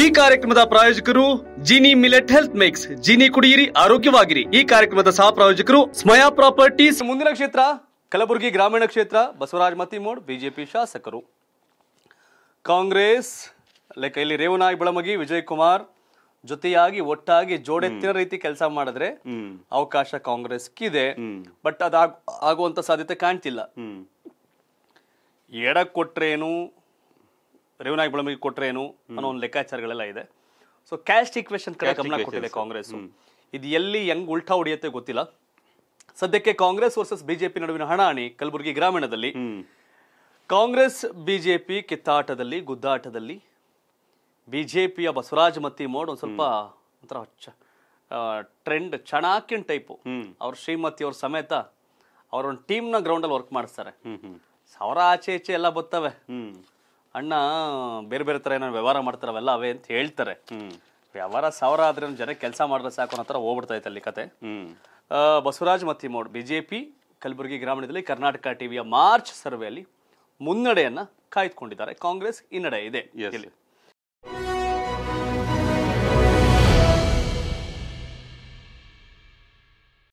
ಈ ಕಾರ್ಯಕ್ರಮದ ಪ್ರಾಯೋಜಕರು Jini millet health mix Jini ಕುಡಿಯಿರಿ ಆರೋಗ್ಯವಾಗಿರಿ ಈ ಕಾರ್ಯಕ್ರಮದ ಸಹ ಪ್ರಾಯೋಜಕರು ಸ್ಮಯಾ ಪ್ರಾಪರ್ಟೀಸ್ ಮುಂದಿನ ಕ್ಷೇತ್ರ ಕಲಬುರಗಿ ಗ್ರಾಮೀಣ ಕ್ಷೇತ್ರ ಬಸವರಾಜ್ ಮತಿಮೋಡ್ ಬಿಜೆಪಿ ಶಾಸಕರು ಕಾಂಗ್ರೆಸ್ ಲೈಕ್ ಇಲ್ಲಿ ರೇವನಾಯ್ ಬೆಳಮಗಿ ವಿಜಯ್ ಕುಮಾರ್ ಜೊತೆಯಾಗಿ ಒಟ್ಟಾಗಿ ಜೋಡೆತ್ತಿನ ರೀತಿ ಕೆಲಸ ಮಾಡಿದ್ರೆ ಅವಕಾಶ ಇದೆ ಬಟ್ ಅದಾಗ ಆಗುವಂತ ಸಾಧ್ಯತೆ ಕಾಣ್ತಿಲ್ಲ ಎಡ ಕೊಟ್ರೇನು ರೇವಿನಾಯ್ ಬೆಳಮಿಗೆ ಕೊಟ್ರೆ ಏನು ಅನ್ನೋ ಒಂದು ಲೆಕ್ಕಾಚಾರಗಳೆಲ್ಲ ಇದೆ ಸೊ ಕ್ಯಾಸ್ಟ್ ಇಕ್ವೇಶನ್ ಕಡೆ ಗಮನ ಕೊಟ್ಟಿದೆ ಕಾಂಗ್ರೆಸ್ ಇದು ಎಲ್ಲಿ ಹೆಂಗ್ ಉಲ್ಟಾ ಹೊಡೆಯುತ್ತೆ ಗೊತ್ತಿಲ್ಲ ಸದ್ಯಕ್ಕೆ ಕಾಂಗ್ರೆಸ್ ವರ್ಸಸ್ ಬಿಜೆಪಿ ನಡುವಿನ ಹಣಾಣಿ ಕಲಬುರಗಿ ಗ್ರಾಮೀಣದಲ್ಲಿ ಕಾಂಗ್ರೆಸ್ ಬಿಜೆಪಿ ಕಿತ್ತಾಟದಲ್ಲಿ ಗುದ್ದಾಟದಲ್ಲಿ ಬಿಜೆಪಿಯ ಬಸವರಾಜ್ ಮೋಡ್ ಒಂದ್ ಸ್ವಲ್ಪ ಒಂಥರ ಟ್ರೆಂಡ್ ಚಣಾಕಿನ್ ಟೈಪ್ ಅವ್ರ ಶ್ರೀಮತಿ ಅವ್ರ ಸಮೇತ ಅವ್ರ ಒಂದು ಟೀಮ್ನ ಗ್ರೌಂಡಲ್ಲಿ ವರ್ಕ್ ಮಾಡಿಸ್ತಾರೆ ಸಾವಿರ ಆಚೆ ಈಚೆ ಎಲ್ಲ ಬರ್ತವೆ ಅಣ್ಣ ಬೇರೆ ಬೇರೆ ತರ ಏನೋ ವ್ಯವಹಾರ ಮಾಡ್ತಾರೆ ಅವೆಲ್ಲ ಅವೇ ಅಂತ ಹೇಳ್ತಾರೆ ವ್ಯವಹಾರ ಸಾವಿರ ಆದ್ರೆ ಜನ ಕೆಲಸ ಮಾಡಿದ್ರೆ ಸಾಕು ಅನ್ನೋ ಹೋಗ್ಬಿಡ್ತಾ ಇತ್ತು ಅಲ್ಲಿ ಕತೆ Basavaraj Mattimod B J P Kalaburagi ಗ್ರಾಮೀಣದಲ್ಲಿ ಕರ್ನಾಟಕ ಟಿವಿಯ ಮಾರ್ಚ್ ಸರ್ವೆಯಲ್ಲಿ ಮುನ್ನಡೆಯನ್ನ ಕಾಯ್ದುಕೊಂಡಿದ್ದಾರೆ ಕಾಂಗ್ರೆಸ್ ಹಿನ್ನಡೆ ಇದೆ